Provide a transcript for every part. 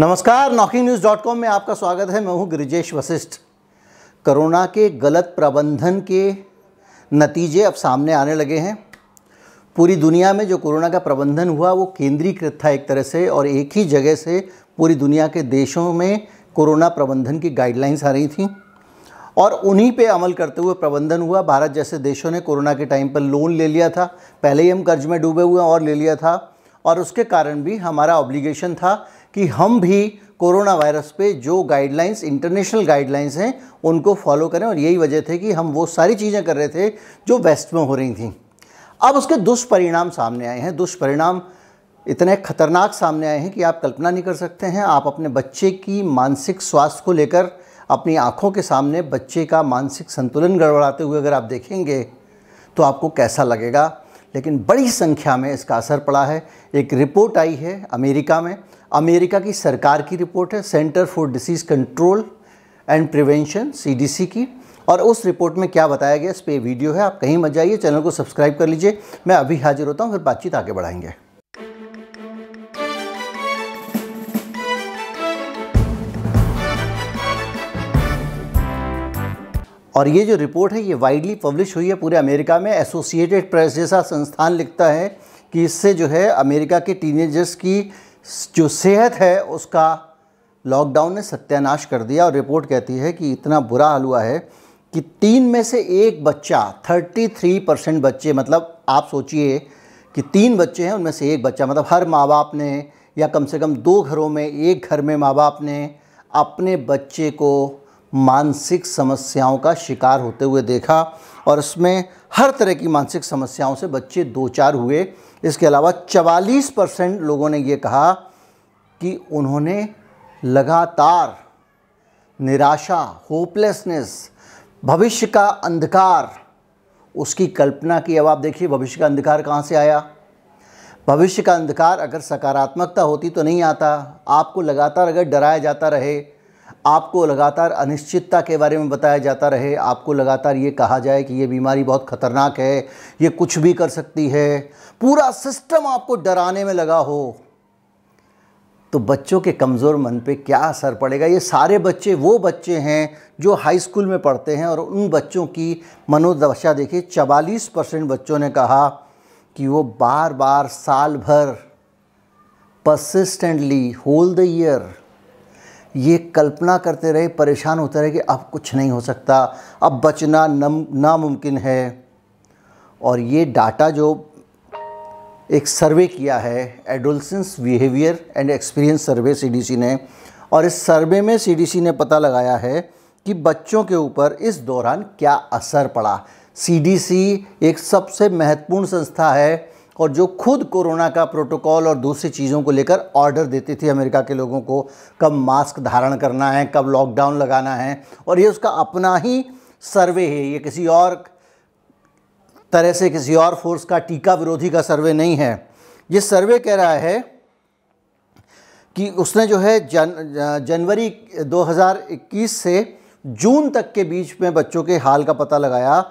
नमस्कार knocking news dot com में आपका स्वागत है मैं हूं गिरिजेश वशिष्ठ कोरोना के गलत प्रबंधन के नतीजे अब सामने आने लगे हैं पूरी दुनिया में जो कोरोना का प्रबंधन हुआ वो केंद्रीकृत था एक तरह से और एक ही जगह से पूरी दुनिया के देशों में कोरोना प्रबंधन की गाइडलाइंस आ रही थी और उन्हीं पे अमल करते हुए प्रबंधन हुआ भारत जैसे देशों ने कोरोना के टाइम पर लोन ले लिया था पहले ही हम कर्ज में डूबे हुए और ले लिया था और उसके कारण भी हमारा ऑब्लिगेशन था कि हम भी कोरोना वायरस पे जो गाइडलाइंस इंटरनेशनल गाइडलाइंस हैं उनको फॉलो करें और यही वजह थे कि हम वो सारी चीज़ें कर रहे थे जो वेस्ट में हो रही थी अब उसके दुष्परिणाम सामने आए हैं दुष्परिणाम इतने खतरनाक सामने आए हैं कि आप कल्पना नहीं कर सकते हैं आप अपने बच्चे की मानसिक स्वास्थ्य को लेकर अपनी आँखों के सामने बच्चे का मानसिक संतुलन गड़बड़ाते हुए अगर आप देखेंगे तो आपको कैसा लगेगा लेकिन बड़ी संख्या में इसका असर पड़ा है एक रिपोर्ट आई है अमेरिका में अमेरिका की सरकार की रिपोर्ट है centre for disease control and prevention CDC की और उस रिपोर्ट में क्या बताया गया इस पर वीडियो है आप कहीं मत जाइए चैनल को सब्सक्राइब कर लीजिए मैं अभी हाजिर होता हूँ फिर बातचीत आगे बढ़ाएंगे और ये जो रिपोर्ट है ये वाइडली पब्लिश हुई है पूरे अमेरिका में एसोसिएटेड प्रेस जैसा संस्थान लिखता है कि इससे जो है अमेरिका के टीनेजर्स की जो सेहत है उसका लॉकडाउन ने सत्यानाश कर दिया और रिपोर्ट कहती है कि इतना बुरा हाल हुआ है कि तीन में से एक बच्चा 33 परसेंट बच्चे मतलब आप सोचिए कि तीन बच्चे हैं उनमें से एक बच्चा मतलब हर माँ बाप ने या कम से कम दो घरों में एक घर में माँ बाप ने अपने बच्चे को मानसिक समस्याओं का शिकार होते हुए देखा और इसमें हर तरह की मानसिक समस्याओं से बच्चे दो चार हुए इसके अलावा चवालीस परसेंट लोगों ने ये कहा कि उन्होंने लगातार निराशा होपलेसनेस भविष्य का अंधकार उसकी कल्पना की अब आप देखिए भविष्य का अंधकार कहाँ से आया भविष्य का अंधकार अगर सकारात्मकता होती तो नहीं आता आपको लगातार अगर डराया जाता रहे आपको लगातार अनिश्चितता के बारे में बताया जाता रहे आपको लगातार ये कहा जाए कि ये बीमारी बहुत खतरनाक है ये कुछ भी कर सकती है पूरा सिस्टम आपको डराने में लगा हो तो बच्चों के कमज़ोर मन पे क्या असर पड़ेगा ये सारे बच्चे वो बच्चे हैं जो हाई स्कूल में पढ़ते हैं और उन बच्चों की मनोदशा देखिए चवालीस परसेंट बच्चों ने कहा कि वो बार बार साल भर परसिस्टेंटली होल द ईयर ये कल्पना करते रहे परेशान होते रहे कि अब कुछ नहीं हो सकता अब बचना नम नामुमकिन है और ये डाटा जो एक सर्वे किया है adolescence behaviour and experience survey CDC ने और इस सर्वे में सीडीसी ने पता लगाया है कि बच्चों के ऊपर इस दौरान क्या असर पड़ा सीडीसी एक सबसे महत्वपूर्ण संस्था है और जो खुद कोरोना का प्रोटोकॉल और दूसरी चीज़ों को लेकर ऑर्डर देती थी अमेरिका के लोगों को कब मास्क धारण करना है कब लॉकडाउन लगाना है और ये उसका अपना ही सर्वे है ये किसी और तरह से किसी और फोर्स का टीका विरोधी का सर्वे नहीं है ये सर्वे कह रहा है कि उसने जो है जन जनवरी 2021 से जून तक के बीच में बच्चों के हाल का पता लगाया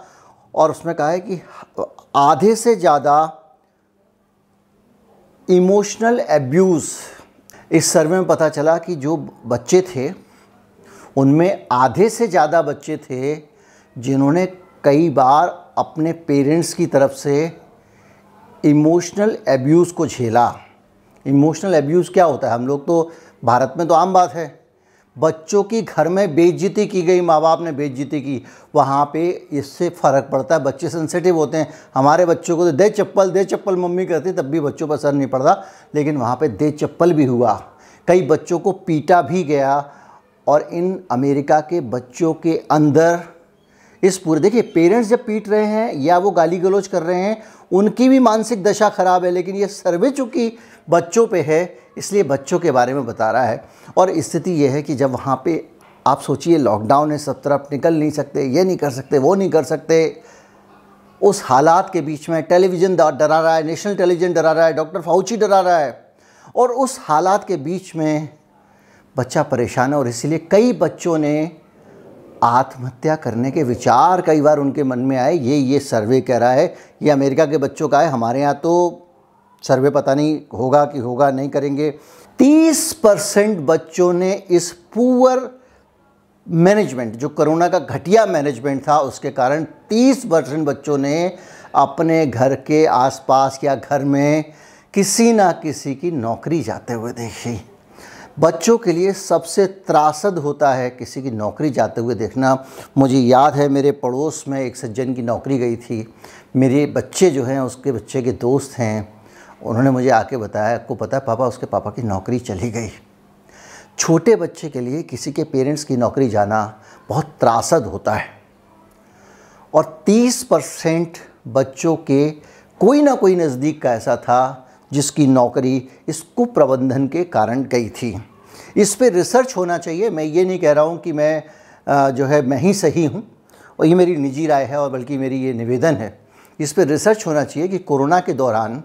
और उसमें कहा है कि आधे से ज़्यादा इमोशनल एब्यूज़ इस सर्वे में पता चला कि जो बच्चे थे उनमें आधे से ज़्यादा बच्चे थे जिन्होंने कई बार अपने पेरेंट्स की तरफ से इमोशनल एब्यूज़ को झेला इमोशनल एब्यूज़ क्या होता है हम लोग तो भारत में तो आम बात है बच्चों की घर में बेइज्जती की गई माँ बाप ने बेइज्जती की वहाँ पे इससे फ़र्क पड़ता है बच्चे सेंसिटिव होते हैं हमारे बच्चों को तो दे चप्पल दे चप्पल मम्मी करती तब भी बच्चों पर असर नहीं पड़ता लेकिन वहाँ पे दे चप्पल भी हुआ कई बच्चों को पीटा भी गया और इन अमेरिका के बच्चों के अंदर इस पूरे देखिए पेरेंट्स जब पीट रहे हैं या वो गाली गलोच कर रहे हैं उनकी भी मानसिक दशा खराब है लेकिन ये सर्वे चूँकि बच्चों पे है इसलिए बच्चों के बारे में बता रहा है और स्थिति ये है कि जब वहाँ पे आप सोचिए लॉकडाउन है सब तरफ निकल नहीं सकते ये नहीं कर सकते वो नहीं कर सकते उस हालात के बीच में टेलीविज़न डरा रहा है नेशनल टेलीविज़न डरा रहा है डॉक्टर फाउची डरा रहा है और उस हालात के बीच में बच्चा परेशान है और इसलिए कई बच्चों ने आत्महत्या करने के विचार कई बार उनके मन में आए ये ये सर्वे कह रहा है ये अमेरिका के बच्चों का है हमारे यहाँ तो सर्वे पता नहीं होगा कि होगा नहीं करेंगे तीस परसेंट बच्चों ने इस पुअर मैनेजमेंट जो कोरोना का घटिया मैनेजमेंट था उसके कारण तीस परसेंट बच्चों ने अपने घर के आसपास या घर में किसी ना किसी की नौकरी जाते हुए देखी बच्चों के लिए सबसे त्रासद होता है किसी की नौकरी जाते हुए देखना मुझे याद है मेरे पड़ोस में एक सज्जन की नौकरी गई थी मेरे बच्चे जो हैं उसके बच्चे के दोस्त हैं उन्होंने मुझे आके बताया आपको पता है पापा उसके पापा की नौकरी चली गई छोटे बच्चे के लिए किसी के पेरेंट्स की नौकरी जाना बहुत त्रासद होता है और 30 परसेंट बच्चों के कोई ना कोई नज़दीक का ऐसा था जिसकी नौकरी इस कुप्रबंधन के कारण गई थी इस पर रिसर्च होना चाहिए मैं ये नहीं कह रहा हूँ कि मैं जो है मैं ही सही हूँ और ये मेरी निजी राय है और बल्कि मेरी ये निवेदन है इस पर रिसर्च होना चाहिए कि कोरोना के दौरान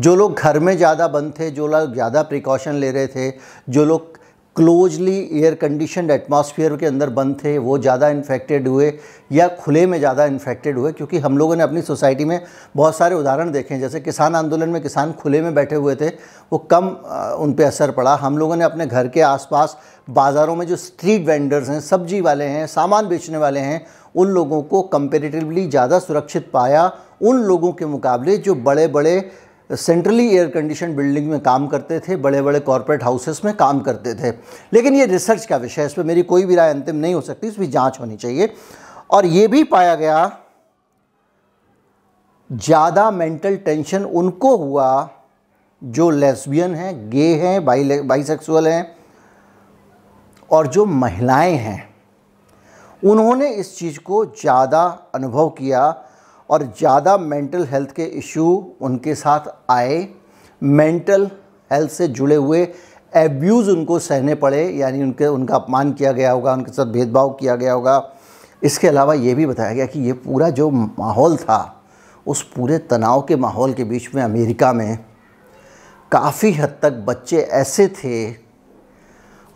जो लोग घर में ज़्यादा बंद थे जो लोग ज़्यादा प्रिकॉशन ले रहे थे जो लोग क्लोजली एयर कंडीशनड एटमॉस्फेयर के अंदर बंद थे वो ज़्यादा इन्फेक्टेड हुए या खुले में ज़्यादा इन्फेक्टेड हुए क्योंकि हम लोगों ने अपनी सोसाइटी में बहुत सारे उदाहरण देखे हैं जैसे किसान आंदोलन में किसान खुले में बैठे हुए थे वो कम उन पर असर पड़ा हम लोगों ने अपने घर के आसपास बाज़ारों में जो स्ट्रीट वेंडर्स हैं सब्जी वाले हैं सामान बेचने वाले हैं उन लोगों को कंपेरेटिवली ज़्यादा सुरक्षित पाया उन लोगों के मुकाबले जो बड़े बड़े सेंट्रली एयर कंडीशन बिल्डिंग में काम करते थे बड़े बड़े कॉरपोरेट हाउसेस में काम करते थे लेकिन ये रिसर्च का विषय है इस पर मेरी कोई भी राय अंतिम नहीं हो सकती इसकी जाँच होनी चाहिए और ये भी पाया गया ज़्यादा मेंटल टेंशन उनको हुआ जो लेस्बियन हैं गे हैं बाई बाई हैं और जो महिलाएं हैं उन्होंने इस चीज़ को ज़्यादा अनुभव किया और ज़्यादा मेंटल हेल्थ के इशू उनके साथ आए मेंटल हेल्थ से जुड़े हुए एब्यूज़ उनको सहने पड़े यानी उनके उनका अपमान किया गया होगा उनके साथ भेदभाव किया गया होगा इसके अलावा ये भी बताया गया कि ये पूरा जो माहौल था उस पूरे तनाव के माहौल के बीच में अमेरिका में काफ़ी हद तक बच्चे ऐसे थे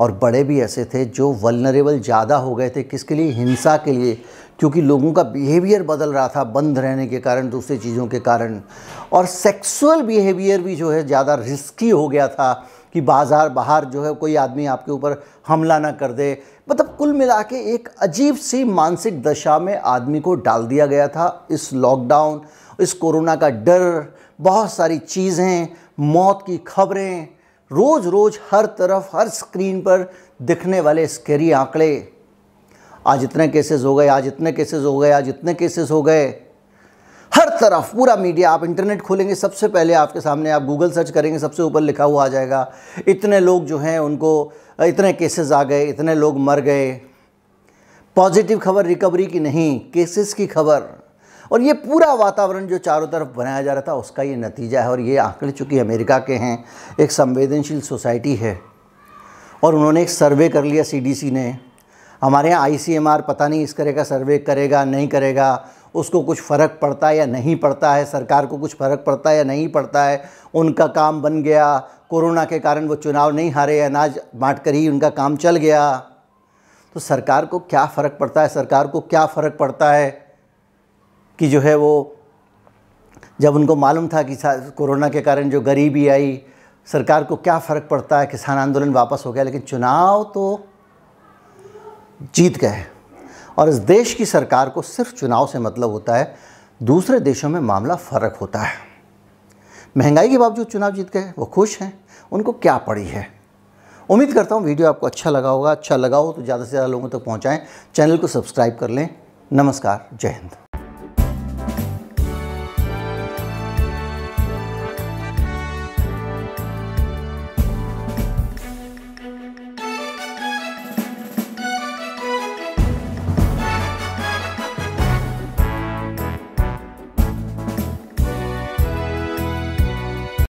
और बड़े भी ऐसे थे जो वलनरेबल ज़्यादा हो गए थे किसके लिए हिंसा के लिए क्योंकि लोगों का बिहेवियर बदल रहा था बंद रहने के कारण दूसरी चीज़ों के कारण और सेक्सुअल बिहेवियर भी जो है ज़्यादा रिस्की हो गया था कि बाज़ार बाहर जो है कोई आदमी आपके ऊपर हमला ना कर दे मतलब कुल मिला के एक अजीब सी मानसिक दशा में आदमी को डाल दिया गया था इस लॉकडाउन इस कोरोना का डर बहुत सारी चीज़ें मौत की खबरें रोज़ रोज़ हर तरफ हर स्क्रीन पर दिखने वाले स्केरी आंकड़े आज इतने केसेस हो गए आज इतने केसेस हो गए आज इतने केसेस हो गए हर तरफ पूरा मीडिया आप इंटरनेट खोलेंगे सबसे पहले आपके सामने आप गूगल सर्च करेंगे सबसे ऊपर लिखा हुआ आ जाएगा इतने लोग जो हैं उनको इतने केसेस आ गए इतने लोग मर गए पॉजिटिव खबर रिकवरी की नहीं केसेस की खबर और ये पूरा वातावरण जो चारों तरफ बनाया जा रहा था उसका ये नतीजा है और ये आंकड़े चूँकि अमेरिका के हैं एक संवेदनशील सोसाइटी है और उन्होंने एक सर्वे कर लिया सी ने हमारे यहाँ आई पता नहीं इस तरह का सर्वे करेगा नहीं करेगा उसको कुछ फ़र्क पड़ता है या नहीं पड़ता है सरकार को कुछ फ़र्क पड़ता है या नहीं पड़ता है उनका काम बन गया कोरोना के कारण वो चुनाव नहीं हारे अनाज बांट कर ही उनका काम चल गया तो सरकार को क्या फ़र्क पड़ता है सरकार को क्या फ़र्क पड़ता है कि जो है वो जब उनको मालूम था कि कोरोना के कारण जो गरीबी आई सरकार को क्या फ़र्क पड़ता है किसान आंदोलन वापस हो गया लेकिन चुनाव तो जीत गए और इस देश की सरकार को सिर्फ चुनाव से मतलब होता है दूसरे देशों में मामला फ़र्क होता है महंगाई के बावजूद चुनाव जीत गए वो खुश हैं उनको क्या पड़ी है उम्मीद करता हूँ वीडियो आपको अच्छा लगा होगा अच्छा लगा हो तो ज़्यादा से ज़्यादा लोगों तक तो पहुँचाएँ चैनल को सब्सक्राइब कर लें नमस्कार जय हिंद